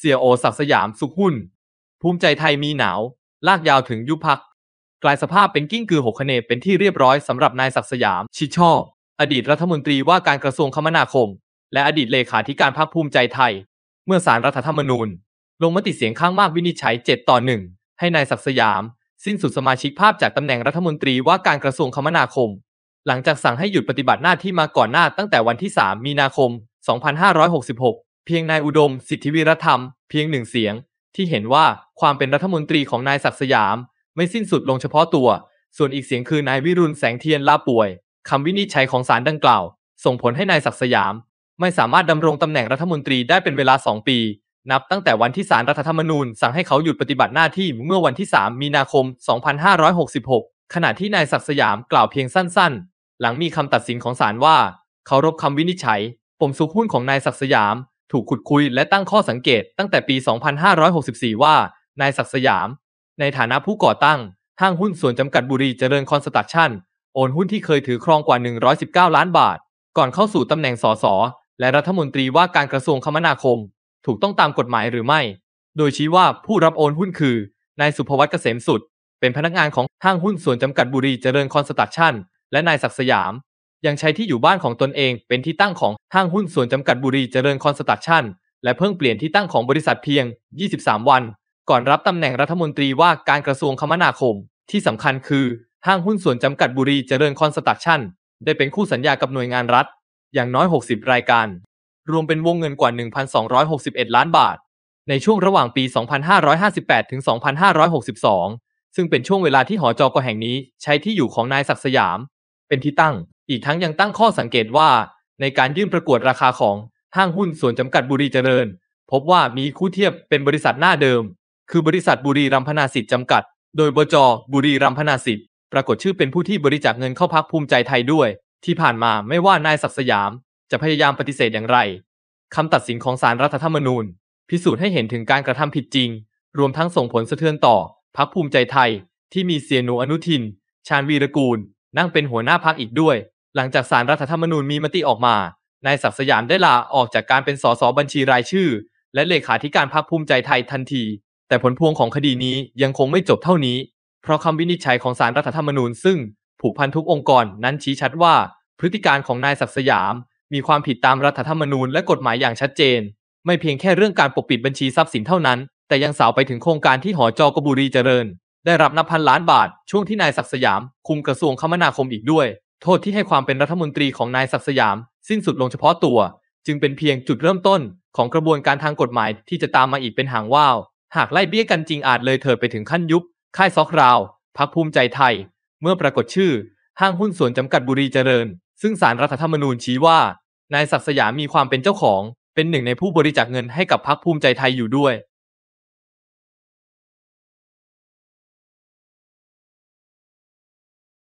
เสียโอศักสยามสุขหุ้น ภูมิใจไทยมีหนาว ลากยาวถึงยุพัก กลายสภาพเป็นกิ้งกือหกคะแนนเป็นที่เรียบร้อยสำหรับนายศักสยาม ชิดชอบอดีตรัฐมนตรีว่าการกระทรวงคมนาคม และอดีตเลขาธิการพรรคภูมิใจไทย เมื่อสารรัฐธรรมนูญ ลงมติเสียงข้างมากวินิจฉัย 7 ต่อ1ให้นายศักสยาม สิ้นสุดสมาชิกภาพจากตำแหน่งรัฐมนตรีว่าการกระทรวงคมนาคม หลังจากสั่งให้หยุดปฏิบัติหน้าที่มาก่อนหน้าตั้งแต่วันที่ 3 มีนาคม 2566เพียงนายอุดม สิทธิวิรธรรมเพียงหนึ่งเสียง ที่เห็นว่าความเป็นรัฐมนตรีของนายศักดิ์สยาม ไม่สิ้นสุดลงเฉพาะตัว ส่วนอีกเสียงคือ นายวิรุณแสงเทียนลาป่วย คำวินิจฉัยของศาลดังกล่าว ส่งผลให้นายศักดิ์สยาม ไม่สามารถดำรงตำแหน่งรัฐมนตรีได้เป็นเวลา 2 ปี นับตั้งแต่วันที่ศาลรัฐธรรมนูญ สั่งให้เขาหยุดปฏิบัติหน้าที่เมื่อวันที่3มีนาคม 2566ขณะที่นายศักดิ์สยามกล่าวเพียงสั้น ๆ หลังมีคำตัดสินของศาลว่าเคารพคำวินิจฉัยปมสุขหุ้นของนายศักดิ์สยามถูกขุดคุยและตั้งข้อสังเกตตั้งแต่ปี 2564 ว่านายศักสยาม ในฐานะผู้ก่อตั้ง ห้างหุ้นส่วนจำกัดบุรีเจริญคอนสตรักชั่น โอนหุ้นที่เคยถือครองกว่า 119 ล้านบาท ก่อนเข้าสู่ตำแหน่งสส และรัฐมนตรีว่าการกระทรวงคมนาคม ถูกต้องตามกฎหมายหรือไม่ โดยชี้ว่าผู้รับโอนหุ้นคือนายสุภวัตเกษมสุด เป็นพนักงานของห้างหุ้นส่วนจำกัดบุรีเจริญคอนสตรักชั่น และนายศักสยามยังใช้ที่อยู่บ้านของตนเองเป็นที่ตั้งของห้างหุ้นส่วนจำกัดบุรีเจริญคอนสตรักชั่น และเพิ่งเปลี่ยนที่ตั้งของบริษัทเพียง 23 วัน ก่อนรับตำแหน่งรัฐมนตรีว่าการกระทรวงคมนาคม ที่สำคัญคือห้างหุ้นส่วนจำกัดบุรีเจริญคอนสตรักชั่นได้เป็นคู่สัญญากับหน่วยงานรัฐ อย่างน้อย 60 รายการ รวมเป็นวงเงินกว่า 1,261 ล้านบาท ในช่วงระหว่างปี 2558 ถึง 2562 ซึ่งเป็นช่วงเวลาที่หอจอกแห่งนี้ใช้ที่อยู่ของนายศักดิ์สยาม เป็นที่ตั้งอีกทั้งยังตั้งข้อสังเกตว่า ในการยื่นประกวดราคาของห้างหุ้นส่วนจำกัดบุรีเจริญ พบว่ามีคู่เทียบเป็นบริษัทหน้าเดิมคือบริษัทบุรีรัมพนาสิทธิ์จำกัดโดยบจบุรีรัมพนาสิทธิ์ปรากฏชื่อเป็นผู้ที่บริจาคเงินเข้าพักภูมิใจไทยด้วย ที่ผ่านมาไม่ว่านายศักสยามจะพยายามปฏิเสธอย่างไรคำตัดสินของศาลรัฐธรรมนูญ พิสูจน์ให้เห็นถึงการกระทำผิดจริง รวมทั้งส่งผลสะเทือนต่อพักภูมิใจไทย ที่มีเสียหนูอนุทิน ชาญวีรกูล นั่งเป็นหัวหน้าพักอีกด้วยหลังจากสารรัฐธรรมนูญมีมติออกมา นายศักดิ์สยามได้ลาออกจากการเป็นสสบัญชีรายชื่อ และเลขาธิการพรรคภูมิใจไทยทันที แต่ผลพวงของคดีนี้ยังคงไม่จบเท่านี้ เพราะคำวินิจฉัยของสารรัฐธรรมนูญ ซึ่ง ผูกพันทุกองค์กรนั้นชี้ชัดว่า พฤติการของนายศักดิ์สยามมีความผิดตามรัฐธรรมนูญและกฎหมายอย่างชัดเจน ไม่เพียงแค่เรื่องการปกปิดบัญชีทรัพย์สินเท่านั้น แต่ยังสาวไปถึงโครงการที่หอจอกบุรีเจริญ ได้รับนับพันล้านบาทช่วงที่นายศักดิ์สยาม คุมกระทรวงคมนาคมอีกด้วยโทษที่ให้ความเป็นรัฐมนตรีของนายศักสยามสิ้นสุดลงเฉพาะตัว จึงเป็นเพียงจุดเริ่มต้นของกระบวนการทางกฎหมายที่จะตามมาอีกเป็นหางว่าว หากไล่เบี้ยกันจริงอาจเลยเถิดไปถึงขั้นยุบค่ายซอกราว พักภูมิใจไทย เมื่อปรากฏชื่อ ห้างหุ้นส่วนจำกัดบุรีเจริญ ซึ่งสารรัฐธรรมนูญชี้ว่า นายศักสยามมีความเป็นเจ้าของเป็นหนึ่งในผู้บริจาคเงินให้กับพักภูมิใจไทยอยู่ด้วย